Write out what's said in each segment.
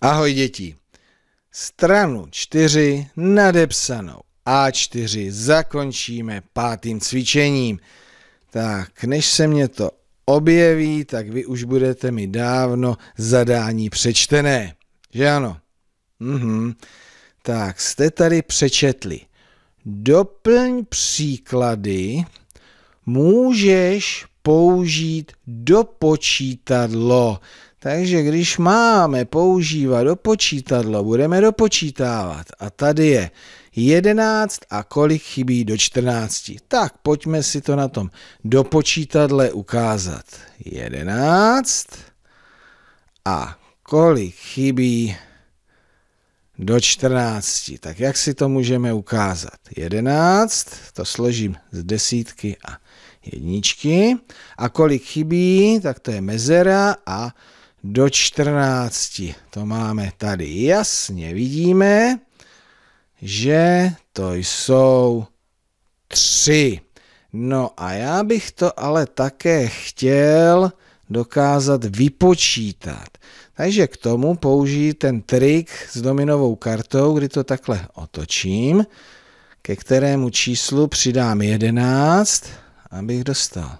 Ahoj děti. Stranu 4 nadepsanou A4 zakončíme pátým cvičením. Tak, než se mě to objeví, tak vy už budete mi dávno zadání přečtené. Že ano? Mhm. Tak, jste tady přečetli. Doplň příklady. Můžeš použít do počítadlo. Takže když máme používat dopočítadlo, budeme dopočítávat. A tady je 11 a kolik chybí do 14. Tak pojďme si to na tom dopočítadle ukázat. 11 a kolik chybí do 14. Tak jak si to můžeme ukázat? 11, to složím z desítky a jedničky. A kolik chybí, tak to je mezera a do 14. To máme tady jasně. Vidíme, že to jsou tři. No a já bych to ale také chtěl dokázat vypočítat. Takže k tomu použiji ten trik s dominovou kartou, kdy to takhle otočím, ke kterému číslu přidám 11, abych dostal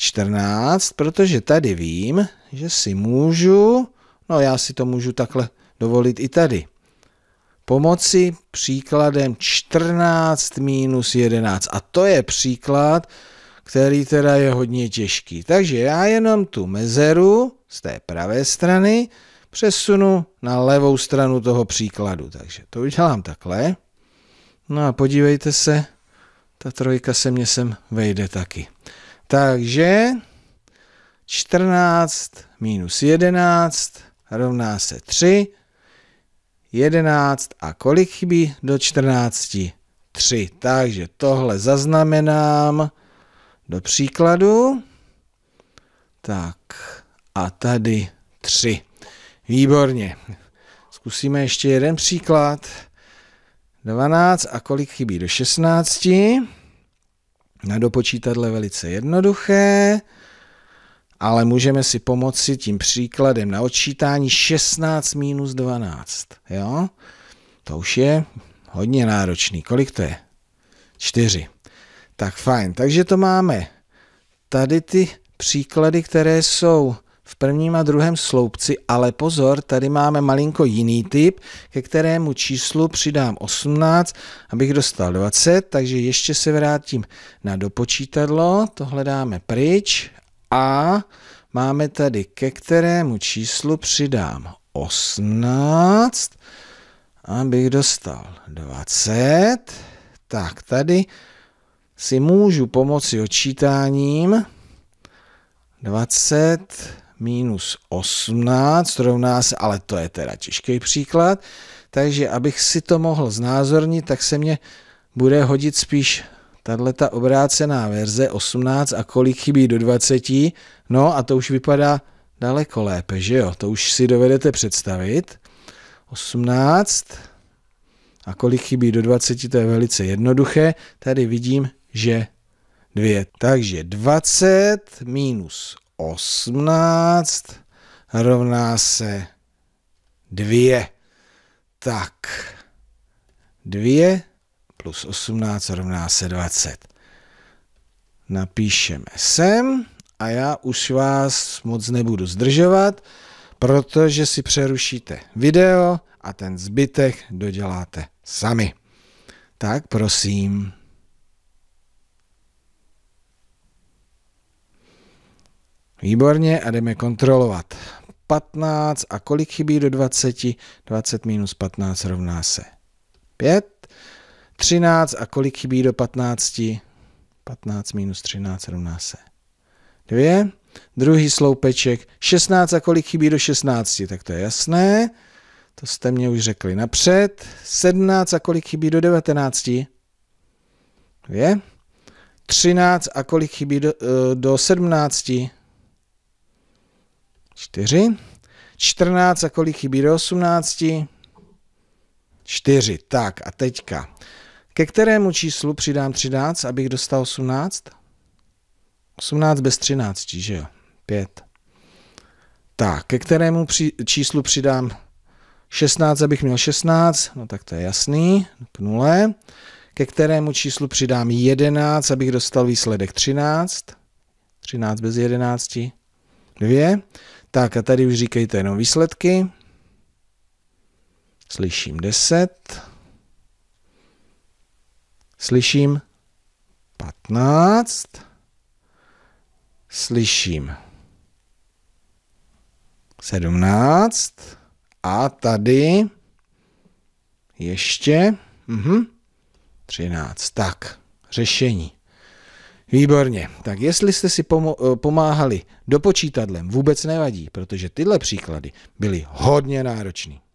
14, protože tady vím, že si můžu, no já si to můžu takhle dovolit i tady. Pomoci příkladem 14 minus 11. A to je příklad, který teda je hodně těžký. Takže já jenom tu mezeru z té pravé strany přesunu na levou stranu toho příkladu. Takže to udělám takhle. No a podívejte se, ta trojka se mě sem vejde taky. Takže 14 minus 11 rovná se 3. 11 a kolik chybí do 14? 3. Takže tohle zaznamenám do příkladu. Tak a tady 3. Výborně. Zkusíme ještě jeden příklad. 12 a kolik chybí do 16? na dopočítadle velice jednoduché, ale můžeme si pomoci tím příkladem na odčítání 16 minus 12. Jo? To už je hodně náročný. Kolik to je? 4. Tak fajn, takže to máme tady ty příklady, které jsou v prvním a druhém sloupci, ale pozor, tady máme malinko jiný typ, ke kterému číslu přidám 18, abych dostal 20, takže ještě se vrátím na dopočítadlo, to hledáme pryč a máme tady ke kterému číslu přidám 18, abych dostal 20, tak tady si můžu pomoci odčítáním 20 minus 18 rovná se, ale to je teda těžký příklad, takže abych si to mohl znázornit, tak se mě bude hodit spíš tahle ta obrácená verze 18 a kolik chybí do 20, no a to už vypadá daleko lépe, že jo, to už si dovedete představit. 18 a kolik chybí do 20, to je velice jednoduché, tady vidím, že 2. Takže 20 minus 18 rovná se 2. Tak 2 plus 18 rovná se 20. Napíšeme sem a já už vás moc nebudu zdržovat, protože si přerušíte video a ten zbytek doděláte sami. Tak prosím. Výborně a jdeme kontrolovat. 15 a kolik chybí do 20? 20 minus 15 rovná se 5. 13 a kolik chybí do 15? 15 minus 13 rovná se 2. Druhý sloupeček 16 a kolik chybí do 16? Tak to je jasné. To jste mě už řekli napřed. 17 a kolik chybí do 19? 2. 13 a kolik chybí do, eh, do 17? 4. 14 a kolik chybí do 18? 4. Tak a teďka. Ke kterému číslu přidám 13, abych dostal 18? 18 bez 13, že jo? 5. Tak, ke kterému při, číslu přidám 16, abych měl 16? No tak to je jasný, k nule. Ke kterému číslu přidám 11, abych dostal výsledek 13? 13 bez 11. Dvě. Tak a tady už říkejte jenom výsledky. Slyším 10. Slyším 15. Slyším 17. A tady ještě mhm, 13. Tak, řešení. Výborně. Tak jestli jste si eh, pomáhali dopočítadlem, vůbec nevadí, protože tyhle příklady byly hodně náročné.